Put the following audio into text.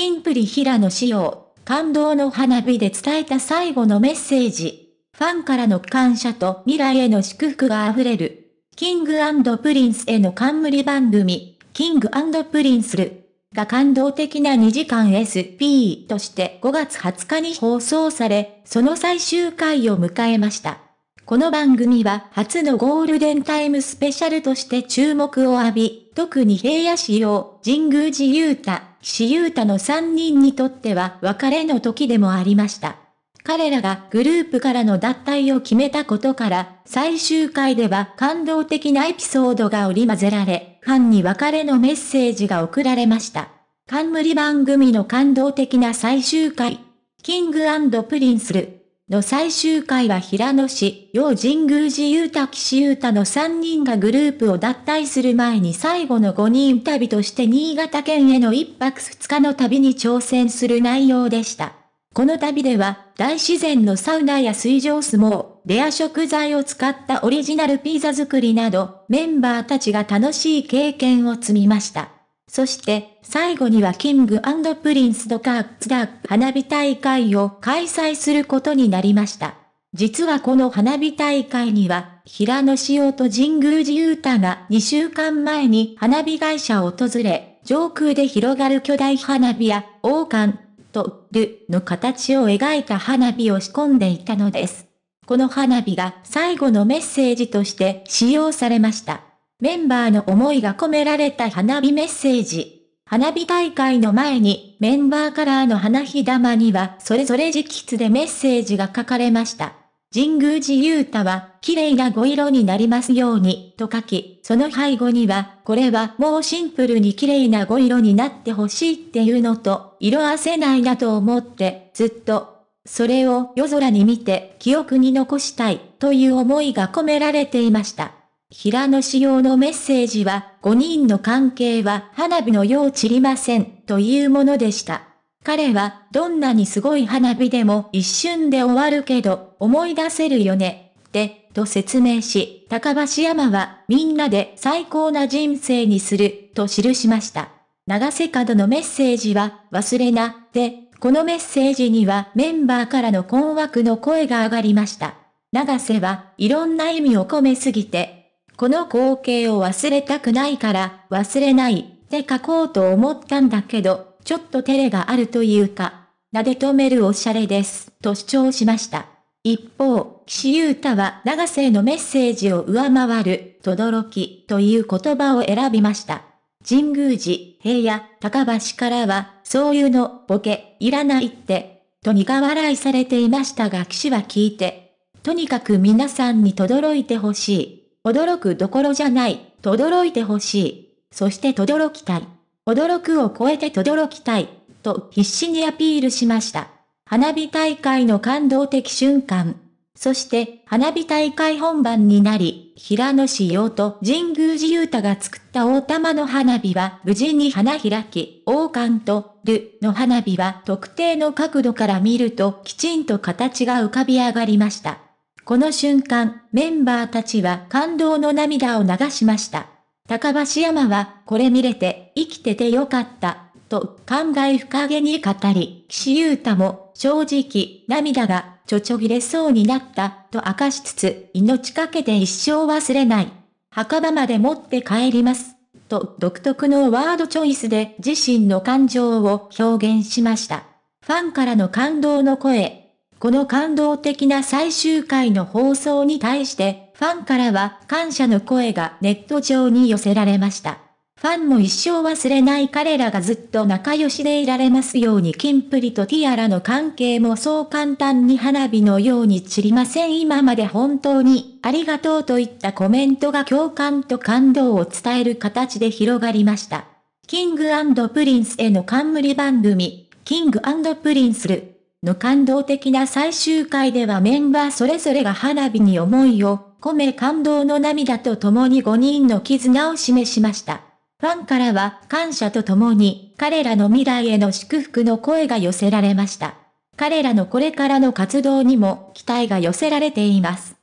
キンプリ平野紫耀、感動の花火で伝えた最後のメッセージ。ファンからの感謝と未来への祝福が溢れる。キングプリンスへの冠番組、キングプリンスルが感動的な2時間 SP として5月20日に放送され、その最終回を迎えました。この番組は初のゴールデンタイムスペシャルとして注目を浴び、特に平野市陽、神宮寺雄太、岸優太の3人にとっては別れの時でもありました。彼らがグループからの脱退を決めたことから、最終回では感動的なエピソードが織り交ぜられ、ファンに別れのメッセージが送られました。冠番組の感動的な最終回。キングプリンスル。の最終回は平野市、洋神宮寺ゆうた岸ゆうたの3人がグループを脱退する前に最後の5人旅として新潟県への1泊2日の旅に挑戦する内容でした。この旅では、大自然のサウナや水上相撲、レア食材を使ったオリジナルピザ作りなど、メンバーたちが楽しい経験を積みました。そして最後にはキングプリンスドカーツダーク花火大会を開催することになりました。実はこの花火大会には、平野紫耀と神宮寺勇太が2週間前に花火会社を訪れ、上空で広がる巨大花火や王冠とるの形を描いた花火を仕込んでいたのです。この花火が最後のメッセージとして使用されました。メンバーの思いが込められた花火メッセージ。花火大会の前にメンバーカラーの花火玉にはそれぞれ直筆でメッセージが書かれました。神宮寺勇太は綺麗なご色になりますようにと書き、その背後にはこれはもうシンプルに綺麗なご色になってほしいっていうのと、色あせないなと思ってずっと、それを夜空に見て記憶に残したいという思いが込められていました。平野紫耀のメッセージは、5人の関係は花火のよう散りません、というものでした。彼は、どんなにすごい花火でも一瞬で終わるけど、思い出せるよね、って、と説明し、高橋山は、みんなで最高な人生にする、と記しました。長瀬角のメッセージは、忘れな、で、このメッセージにはメンバーからの困惑の声が上がりました。長瀬は、いろんな意味を込めすぎて、この光景を忘れたくないから、忘れない、って書こうと思ったんだけど、ちょっと照れがあるというか、撫で止めるおしゃれです、と主張しました。一方、岸優太は長瀬のメッセージを上回る、とどろき、という言葉を選びました。神宮寺、平野、高橋からは、そういうの、ボケ、いらないって、と苦笑いされていましたが岸は聞いて、とにかく皆さんにとどろいてほしい。驚くどころじゃない、驚いてほしい。そして驚きたい。驚くを超えて驚きたい。と必死にアピールしました。花火大会の感動的瞬間。そして花火大会本番になり、平野紫耀と神宮寺勇太が作った大玉の花火は無事に花開き、王冠とるの花火は特定の角度から見るときちんと形が浮かび上がりました。この瞬間、メンバーたちは感動の涙を流しました。高橋山は、これ見れて、生きててよかった、と、感慨深げに語り、岸優太も、正直、涙が、ちょちょぎれそうになった、と明かしつつ、命かけて一生忘れない。墓場まで持って帰ります。と、独特のワードチョイスで自身の感情を表現しました。ファンからの感動の声、この感動的な最終回の放送に対して、ファンからは感謝の声がネット上に寄せられました。ファンも一生忘れない彼らがずっと仲良しでいられますようにキンプリとティアラの関係もそう簡単に花火のように散りません今まで本当にありがとうといったコメントが共感と感動を伝える形で広がりました。キングプリンスへの冠番組、キングプリンスルの感動的な最終回ではメンバーそれぞれが花火に思いを込め感動の涙と共に5人の絆を示しました。ファンからは感謝と共に彼らの未来への祝福の声が寄せられました。彼らのこれからの活動にも期待が寄せられています。